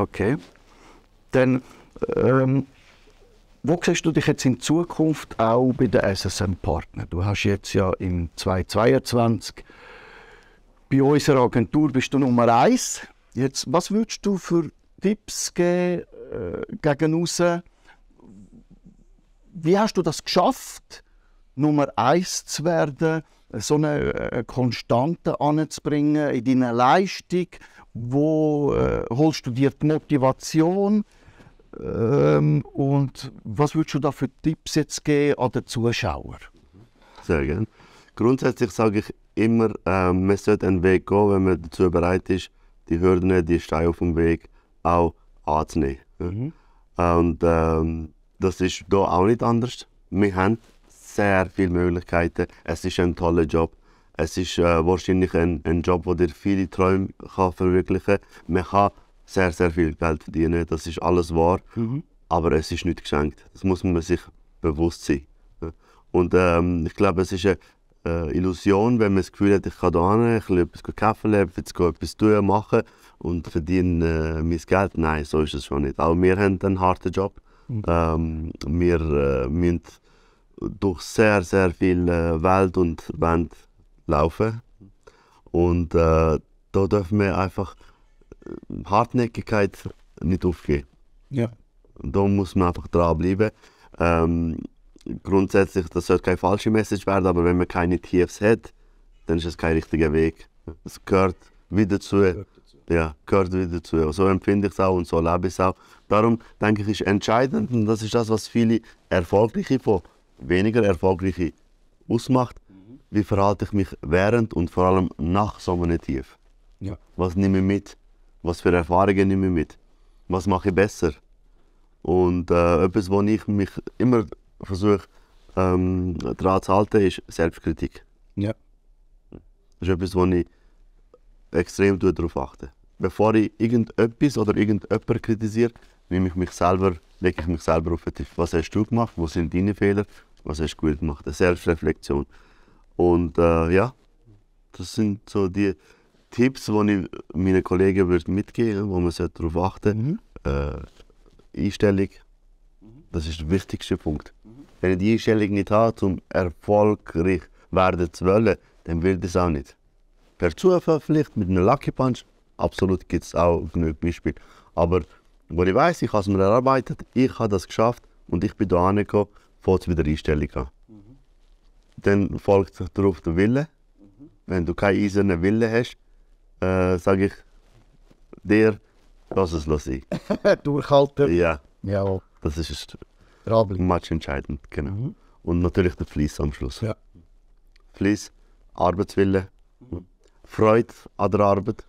Okay. Dann, ähm, wo siehst du dich jetzt in Zukunft auch bei den SSM-Partnern? Du hast jetzt ja im 2022 bei unserer Agentur bist du Nummer eins. Jetzt, was würdest du für Tipps geben äh, gegen raus? Wie hast du das geschafft, Nummer eins zu werden? so eine, äh, Konstante anzubringen in deiner Leistung. Wo äh, holst du dir die Motivation? Ähm, und was würdest du da für Tipps jetzt geben an den Zuschauer? Sehr gerne. Grundsätzlich sage ich immer, äh, man sollte einen Weg gehen, wenn man dazu bereit ist, die Hürden, die Steine auf dem Weg auch anzunehmen. Mhm. Und ähm, das ist hier auch nicht anders. Wir haben sehr viele Möglichkeiten. Es ist ein toller Job. Es ist äh, wahrscheinlich ein, ein Job, wo dir viele Träume kann verwirklichen kann. Man kann sehr, sehr viel Geld verdienen, das ist alles wahr. Mhm. Aber es ist nicht geschenkt. Das muss man sich bewusst sein. Und ähm, ich glaube, es ist eine äh, Illusion, wenn man das Gefühl hat, ich kann hier hin, etwas kaufen, etwas tun, machen und verdiene äh, mein Geld. Nein, so ist es schon nicht. Auch wir haben einen harten Job. Mhm. Ähm, wir äh, müssen durch sehr, sehr viel äh, Wald und Wand laufen. Und äh, da dürfen wir einfach äh, Hartnäckigkeit nicht aufgeben. Ja. Da muss man einfach dranbleiben. Ähm, grundsätzlich, das sollte keine falsche Message werden, aber wenn man keine Tiefs hat, dann ist es kein richtiger Weg. Es gehört wieder zu. Gehört ja, gehört wieder zu. So empfinde ich es auch und so lebe ich es auch. Darum denke ich, ist entscheidend und das ist das, was viele Erfolgreiche von weniger erfolgreiche ausmacht, mhm. wie verhalte ich mich während und vor allem nach so einem Tief? Ja. Was nehme ich mit? Was für Erfahrungen nehme ich mit? Was mache ich besser? Und äh, etwas, wo ich mich immer versuche ähm, daran zu halten, ist Selbstkritik. Ja. Das ist etwas, wo ich extrem darauf achte. Bevor ich irgendetwas oder irgendjemanden kritisiere, nehme ich mich selber, lege ich mich selber auf den Tisch. Was hast du gemacht? Wo sind deine Fehler? was hast du gut gemacht, eine Selbstreflexion. Und äh, ja, das sind so die Tipps, die ich meinen Kollegen würde mitgeben würde, wo man darauf achten sollte. Mhm. Äh, Einstellung, das ist der wichtigste Punkt. Wenn ich die Einstellung nicht habe, um erfolgreich werden zu wollen, dann will es auch nicht. Per Zufall vielleicht mit einem Lucky Punch, absolut gibt es auch genug Beispiele. Aber wo ich weiß, ich habe es mir erarbeitet, ich habe das geschafft und ich bin hier angekommen es Volkswiederherstellung an. Mhm. Dann folgt darauf der Wille. Mhm. Wenn du keinen eisernen Wille hast, äh, sage ich dir, lass es los sein. Durchhalten. Ja. Jawohl. Das ist Rabling. matchentscheidend. Genau. Mhm. Und natürlich der Fleiss am Schluss. Ja. Fleiss, Arbeitswille, Freude an der Arbeit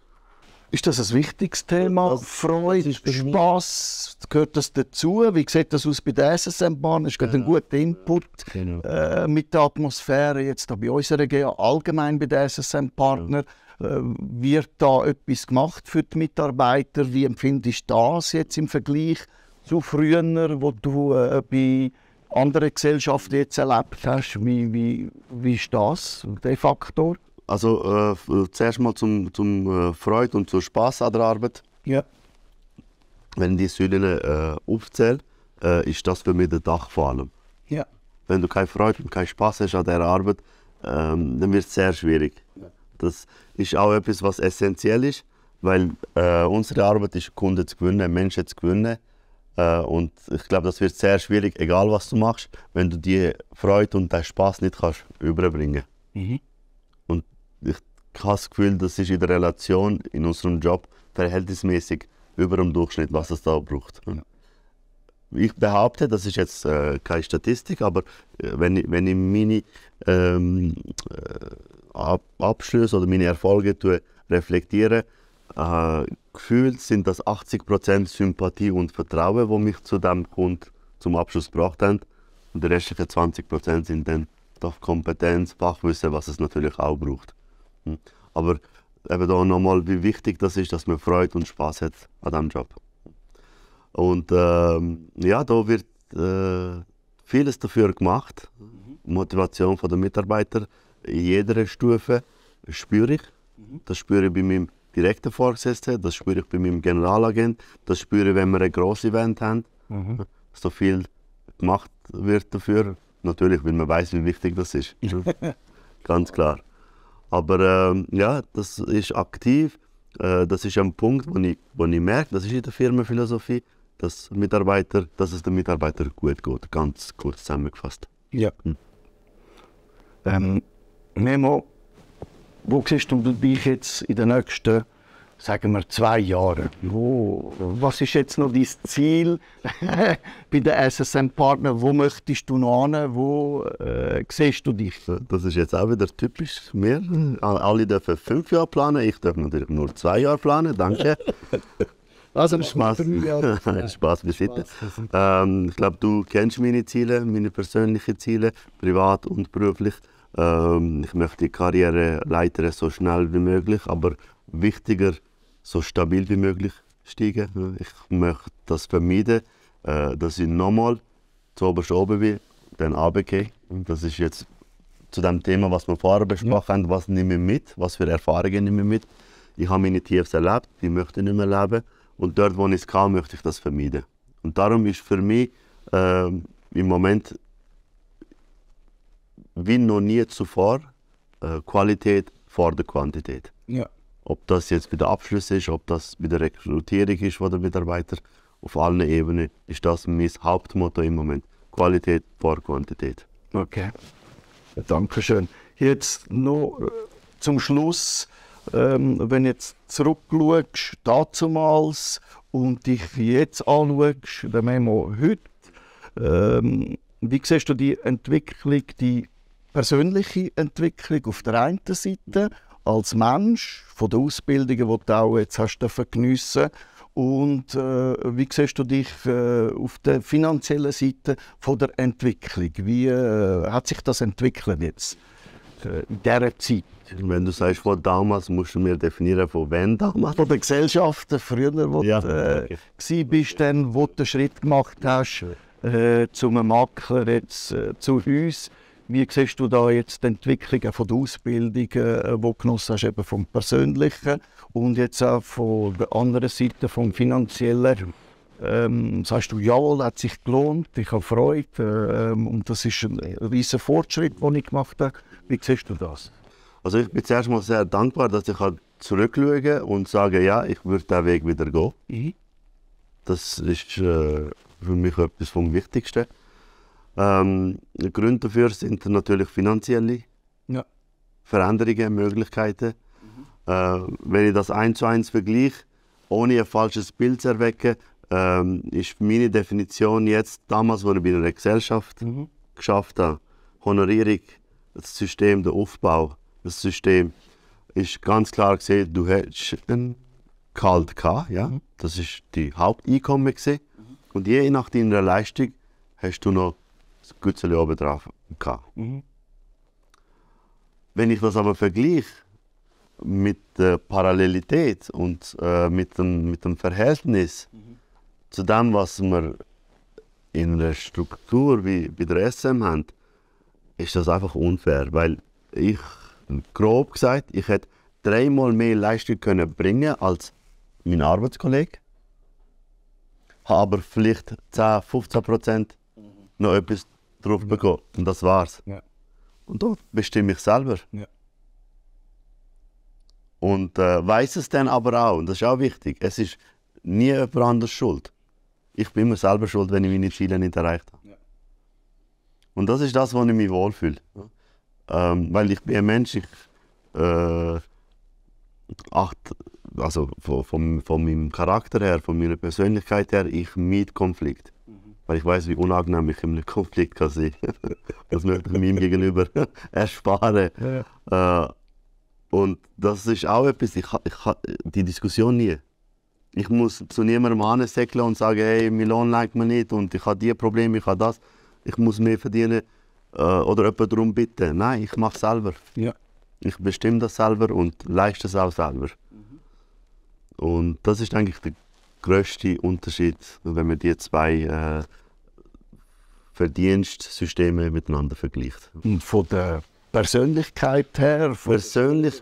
ist das ein wichtiges Thema? Also, Freude, Spaß, gehört das dazu? Wie sieht das aus bei der SSM-Bahn? Ist gerade genau. ein äh, guter Input genau. äh, mit der Atmosphäre jetzt da bei unserer GA, allgemein bei den ssm partnern Genau. Äh, wird da etwas gemacht für die Mitarbeiter? Wie empfindest du das jetzt im Vergleich zu früher, wo du äh, bei anderen Gesellschaften jetzt erlebt hast? Wie, wie, wie ist das, der Faktor? Also äh, zuerst mal zum, zum äh, Freude und zum Spaß an der Arbeit. Ja. Wenn die Säulen äh, aufzähle, äh, ist das für mich der Dach vor allem. Ja. Wenn du keine Freude und keinen Spaß hast an der Arbeit, ähm, dann wird es sehr schwierig. Ja. Das ist auch etwas, was essentiell ist, weil äh, unsere Arbeit ist, Kunden zu gewinnen, Menschen zu gewinnen. Äh, und ich glaube, das wird sehr schwierig, egal was du machst, wenn du die Freude und den Spaß nicht kannst überbringen. Mhm ich habe das Gefühl, das ist in der Relation, in unserem Job, verhältnismäßig über dem Durchschnitt, was es da braucht. Ja. Ich behaupte, das ist jetzt äh, keine Statistik, aber äh, wenn, ich, wenn ich meine ähm, äh, Abschlüsse oder meine Erfolge tue, reflektiere, äh, gefühlt sind das 80% Sympathie und Vertrauen, wo mich zu dem Kunden zum Abschluss gebracht haben. Und die restlichen 20% sind dann doch Kompetenz, Fachwissen, was es natürlich auch braucht. Hm. Aber eben da nochmal, wie wichtig das ist, dass man Freude und Spaß hat an diesem Job. Und ähm, ja, da wird äh, vieles dafür gemacht. Mhm. Motivation der Mitarbeiter in jeder Stufe spüre ich. Mhm. Das spüre ich bei meinem direkten Vorgesetzten, das spüre ich bei meinem Generalagent, das spüre ich, wenn wir ein grosses Event haben, mhm. so viel gemacht wird dafür. Natürlich, weil man weiß, wie wichtig das ist. Ganz klar. Aber äh, ja, das ist aktiv. Äh, das ist ein Punkt, wo ich, wo ich merke, das ist in der Firmenphilosophie, dass, Mitarbeiter, dass es den Mitarbeitern gut geht. Ganz kurz zusammengefasst. Ja. Hm. Ähm, Memo, wo siehst du dich jetzt in den nächsten sagen wir zwei Jahre. Wo, was ist jetzt noch dein Ziel bei den SSM-Partnern? Wo möchtest du noch hin? Wo äh, siehst du dich? Das ist jetzt auch wieder typisch mir. Alle dürfen fünf Jahre planen, ich darf natürlich nur zwei Jahre planen, danke. Also Spaß. Spaß beiseite. Ähm, ich glaube, du kennst meine Ziele, meine persönlichen Ziele, privat und beruflich. Ähm, ich möchte die Karriere leiten so schnell wie möglich, aber wichtiger so stabil wie möglich steigen. Ich möchte das vermeiden, äh, dass ich nochmal zu oben bin, dann runtergehe. Das ist jetzt zu dem Thema, was wir vorher besprochen haben, was nehme ich mit, was für Erfahrungen nehme ich mit. Ich habe meine Tiefs erlebt, die möchte ich nicht mehr leben. Und dort, wo ich es kann, möchte ich das vermeiden. Und darum ist für mich äh, im Moment wie noch nie zuvor äh, Qualität vor der Quantität. Ja. Ob das jetzt wieder Abschluss ist, ob das wieder Rekrutierung ist von der Mitarbeiter, auf allen Ebenen ist das mein Hauptmotto im Moment. Qualität vor Quantität. Okay. Ja, Dankeschön. Jetzt noch äh, zum Schluss, ähm, wenn jetzt zurückschaust, dazumals und dich jetzt anschaust, dann haben heute, ähm, wie siehst du die Entwicklung, die persönliche Entwicklung auf der einen Seite als Mensch, von den Ausbildungen, die du auch jetzt hast geniessen und äh, wie siehst du dich äh, auf der finanziellen Seite von der Entwicklung? Wie äh, hat sich das entwickelt jetzt äh, in dieser Zeit? Wenn du sagst von damals, musst du mir definieren, von wem damals? Von der Gesellschaft, äh, früher, wo ja, du äh, okay. äh, bist, dann, wo du den Schritt gemacht hast, äh, zum Makler jetzt zu uns. Wie siehst du da jetzt die Entwicklungen von der Ausbildung, äh, die wo genossen hast, eben vom Persönlichen und jetzt auch von der anderen Seite vom Finanziellen? Ähm, sagst du, jawohl, hat sich gelohnt, ich habe Freude ähm, und das ist ein riesiger Fortschritt, den ich gemacht habe. Wie siehst du das? Also ich bin zuerst mal sehr dankbar, dass ich halt zurückschauen und sagen, ja, ich würde diesen Weg wieder gehen. Mhm. Das ist äh, für mich etwas vom Wichtigsten. Ähm, Gründe dafür sind natürlich finanzielle ja. Veränderungen, Möglichkeiten. Mhm. Äh, wenn ich das eins zu eins vergleiche, ohne ein falsches Bild zu erwecken, ähm, ist meine Definition jetzt, damals, als ich bei einer Gesellschaft mhm. geschafft habe, Honorierung, das System, der Aufbau, das System, ist ganz klar gesehen, du hättest einen Kalt gehabt, ja? Mhm. das ist die Haupteinkommen. Gewesen. Mhm. Und je nach deiner Leistung hast du noch Gützeli oben drauf Mhm. Wenn ich das aber vergleiche mit der Parallelität und äh, mit, dem, mit dem Verhältnis mhm. zu dem, was wir in der Struktur wie bei der SM haben, ist das einfach unfair, weil ich, grob gesagt, ich hätte dreimal mehr Leistung können bringen als mein Arbeitskollege, habe aber vielleicht 10, 15 Prozent mhm. noch etwas drauf ja. bekommen. Und das war's. Ja. Und dort bestimme ich selber. Ja. Und äh, weiß es dann aber auch, und das ist auch wichtig, es ist nie jemand anders schuld. Ich bin mir selber schuld, wenn ich meine Ziele nicht erreicht habe. Und das ist das, wo ich mich wohlfühle. Ähm, weil ich bin ein Mensch, ich äh, achte, also von, von, von meinem Charakter her, von meiner Persönlichkeit her, ich mit Konflikt weil ich weiß, wie unangenehm ich in einem Konflikt kann sein kann. das möchte ich meinem Gegenüber ersparen. Ja. Äh, und das ist auch etwas, ich, ich hatte die Diskussion nie. Ich muss zu niemandem ansäckeln und sagen, hey, mein Lohn liked mir nicht und ich habe diese Probleme, ich habe das, ich muss mehr verdienen äh, oder jemanden darum bitten. Nein, ich mache es selber. Ja. Ich bestimme das selber und leiste es auch selber. Mhm. Und das ist eigentlich der größte Unterschied, wenn man die zwei äh, Verdienstsysteme miteinander vergleicht. Und von der Persönlichkeit her? Persönlich,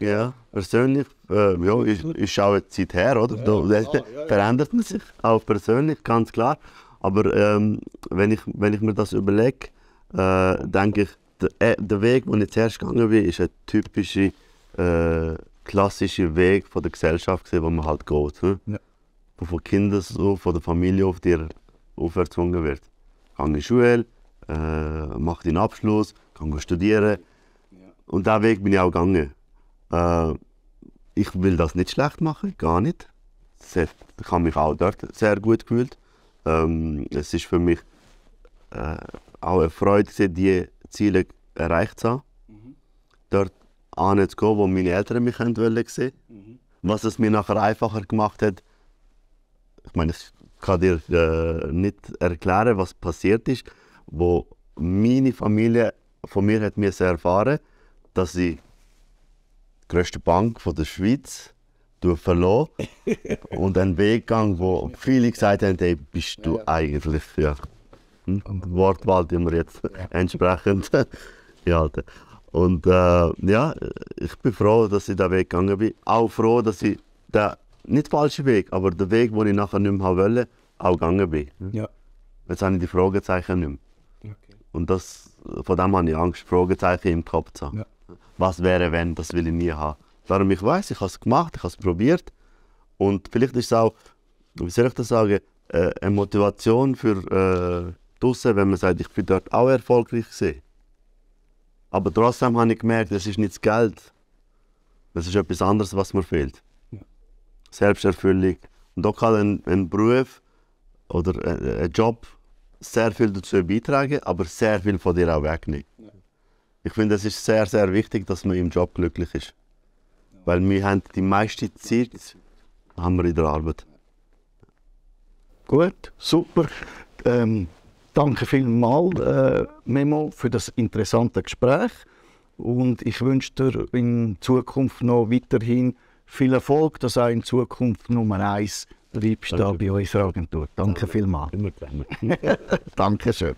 ja, persönlich, äh, ja, ist, ist auch eine Zeit her, oder? Da, da, da verändert man sich, auch persönlich, ganz klar. Aber ähm, wenn, ich, wenn ich mir das überlege, äh, denke ich, der, äh, der Weg, den ich zuerst gegangen bin, ist ein typischer, äh, klassischer Weg von der Gesellschaft, den man halt geht. Hm? Ja. Von Kindern so, von der Familie auf dir aufgezwungen wird gehe in die Schule, äh, mache den Abschluss, kann studieren. Und diesen Weg bin ich auch gegangen. Äh, ich will das nicht schlecht machen, gar nicht. ich habe mich auch dort sehr gut gefühlt. Ähm, es ist für mich äh, auch eine Freude, diese Ziele erreicht zu haben. Mhm. Dort anzugehen, wo meine Eltern mich sehen wollten. Mhm. Was es mir nachher einfacher gemacht hat, ich meine, es kann dir äh, nicht erklären, was passiert ist, wo meine Familie von mir hat mir erfahren, dass sie die größte Bank von der Schweiz verloren und einen Weg gegangen, wo viele gesagt haben, hey, bist du eigentlich ja. Hm? Wortwahl, die wir jetzt entsprechend halten. Und äh, ja, ich bin froh, dass ich da gegangen bin. Auch froh, dass ich da nicht falschen Weg, aber der Weg, den ich nachher nicht mehr wollte, auch gegangen bin. Hm? Ja. Jetzt habe ich die Fragezeichen nicht mehr. Okay. Und das, von dem habe ich Angst, Fragezeichen im Kopf zu haben. Ja. Was wäre, wenn, das will ich nie haben. Darum, ich weiß, ich habe es gemacht, ich habe es probiert. Und vielleicht ist es auch, wie soll ich das sagen, äh, eine Motivation für äh, draussen, wenn man sagt, ich bin dort auch erfolgreich gewesen. Aber trotzdem habe ich gemerkt, das ist nicht das Geld. Das ist etwas anderes, was mir fehlt. Selbsterfüllung. Und da kann ein, ein Beruf oder ein, ein, Job sehr viel dazu beitragen, aber sehr viel von dir auch wegnehmen. Ich finde, es ist sehr, sehr wichtig, dass man im Job glücklich ist. Weil wir haben die meiste Zeit haben wir in der Arbeit. Gut, super. Ähm, danke vielmals, äh, Memo, für das interessante Gespräch. Und ich wünsche dir in Zukunft noch weiterhin viel Erfolg, dass auch in Zukunft Nummer eins bleibst da bei uns Agentur. Danke vielmals. Danke schön.